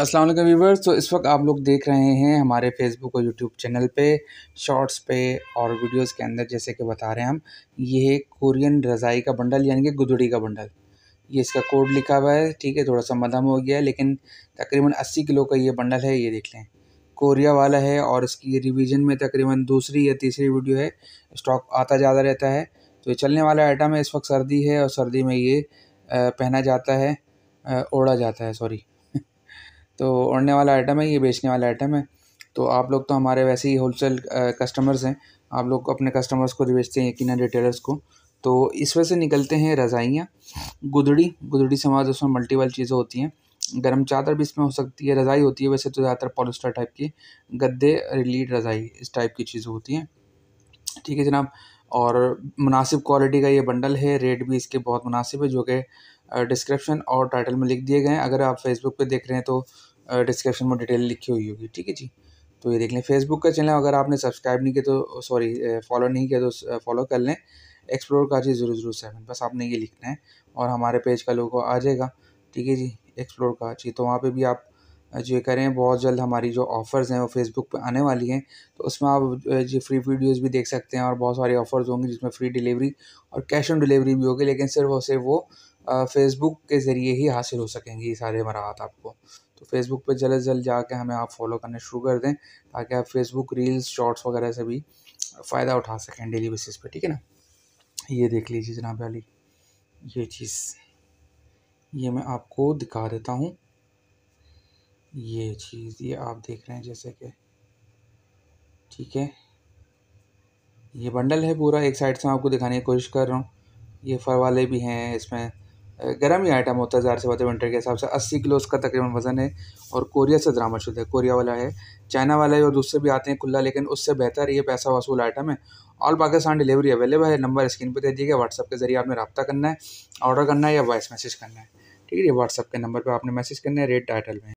अस्सलाम वालेकुम व्यूवर्स तो इस वक्त आप लोग देख रहे हैं हमारे फेसबुक और यूट्यूब चैनल पे शॉर्ट्स पे और वीडियोस के अंदर जैसे कि बता रहे हैं हम ये है कोरियन रज़ाई का बंडल यानी कि गुदड़ी का बंडल ये इसका कोड लिखा हुआ है ठीक है थोड़ा सा मदम हो गया है लेकिन तकरीबन अस्सी किलो का ये बंडल है ये देख लें कोरिया वाला है और इसकी रिविज़न में तकरीबन दूसरी या तीसरी वीडियो है स्टॉक आता ज़्यादा रहता है तो ये चलने वाला आइटम है इस वक्त सर्दी है और सर्दी में ये पहना जाता है ओढ़ा जाता है सॉरी तो उड़ने वाला आइटम है ये बेचने वाला आइटम है तो आप लोग तो हमारे वैसे ही होलसेल कस्टमर्स हैं आप लोग अपने कस्टमर्स को बेचते हैं यकीन रिटेलर्स को तो इस वजह से निकलते हैं रज़ाइयाँ गुदड़ी गुदड़ी समाज उसमें मल्टीपल चीज़ें होती हैं गर्म चादर भी इसमें हो सकती है रज़ाई होती है वैसे तो ज़्यादातर पॉलिस्टर टाइप की गद्दे रिलीड रज़ाई इस टाइप की चीज़ें होती हैं ठीक है जनाब और मुनासिब क्वालिटी का ये बंडल है रेट भी इसके बहुत मुनासिब है जो कि डिस्क्रिप्शन और टाइटल में लिख दिए गए हैं अगर आप फेसबुक पे देख रहे हैं तो डिस्क्रिप्शन में डिटेल लिखी हुई होगी ठीक है जी तो ये देख लें फेसबुक का चैनल अगर आपने सब्सक्राइब नहीं किया तो सॉरी फॉलो नहीं किया तो फॉलो कर लें एक्सप्लोर का जी ज़ीरो ज़ीरो सेवन बस आपने ये लिखना है और हमारे पेज का लोगो आ जाएगा ठीक है जी एक्सप्लोर का जी तो वहाँ पे भी आप जो करें बहुत जल्द हमारी जो ऑफ़र्स हैं वो फेसबुक पे आने वाली हैं तो उसमें आप जो फ्री वीडियोस भी देख सकते हैं और बहुत सारी ऑफ़र्स होंगे जिसमें फ्री डिलीवरी और कैश ऑन डिलीवरी भी होगी लेकिन सिर्फ और सिर्फ वो फेसबुक के ज़रिए ही हासिल हो सकेंगे ये सारे मराहत आपको तो फेसबुक पे जल्द जल्द जाके हमें आप फॉलो करने शुरू कर दें ताकि आप फेसबुक रील्स शॉर्ट्स वगैरह से भी फ़ायदा उठा सकें डेली बेसिस पे ठीक है ना ये देख लीजिए जनाब अली ये चीज़ ये मैं आपको दिखा देता हूँ ये चीज़ ये आप देख रहे हैं जैसे कि ठीक है ये बंडल है पूरा एक साइड से आपको दिखाने की कोशिश कर रहा हूँ ये फर वाले भी हैं इसमें गर्म ही आइटम होता है हज़ार से बहुत विंटर के हिसाब से अस्सी किलो उसका तकरीबन वज़न है और कोरिया से दरामद शुद्ध है कोरिया वाला है चाइना वाला है और दूसरे भी आते हैं खुला लेकिन उससे बेहतर ये पैसा वसूल आइटम है ऑल पाकिस्तान डिलीवरी अवेलेबल है नंबर स्क्रीन पर दे दिएगा व्हाट्सअप के ज़रिए आपने रबा करना है ऑर्डर करना है या वॉइस मैसेज करना है ठीक है व्हाट्सअप के नंबर पर आपने मैसेज करना है रेट टाइटल में